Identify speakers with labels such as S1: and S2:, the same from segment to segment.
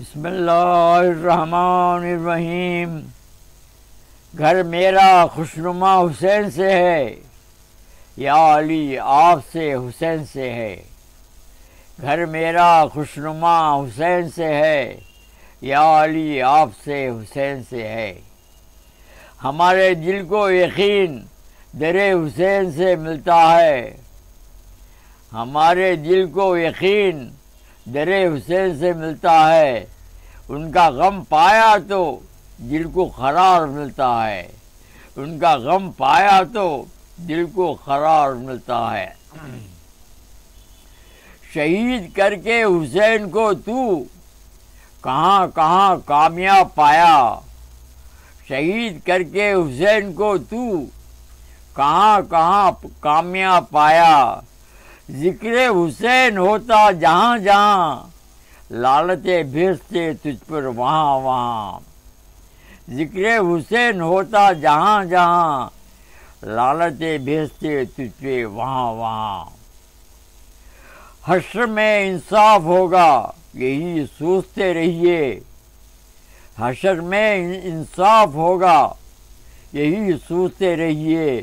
S1: बसमीम घर मेरा खुशनुमा हुसैन से है या अली आपसे हुसैन से है घर मेरा खुशनुमा हुसैन से है या अली आपसे हुसैन से है हमारे दिल को यकीन दर हुसैन से मिलता है हमारे दिल को यकीन दरे हुसैन से मिलता है उनका गम पाया तो दिल को खरार मिलता है उनका गम पाया तो दिल को खरार मिलता है शहीद करके हुसैन को तू कहाँ कहाँ कामयाब पाया शहीद करके हुसैन को तू कहाँ कहाँ कामयाब पाया जिक्र हुसैन होता जहाँ जहाँ लालते भेजते तुझ पर वहाँ वहाँ जिक्र हुसैन होता जहाँ जहाँ लालते भेजते तुझ पे वहाँ वहाँ हश्र में इंसाफ होगा यही सोचते रहिए हशर में इंसाफ होगा यही सोचते रहिए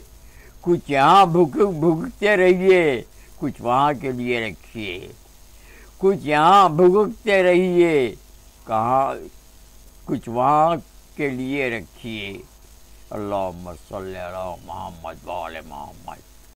S1: कुछ यहाँ भुक भुगते रहिए कुछ वहाँ के लिए रखिए कुछ यहाँ भुगतते रहिए कहाँ कुछ वहाँ के लिए रखिए अल्लाह मसल मोहम्मद वाल मोहम्मद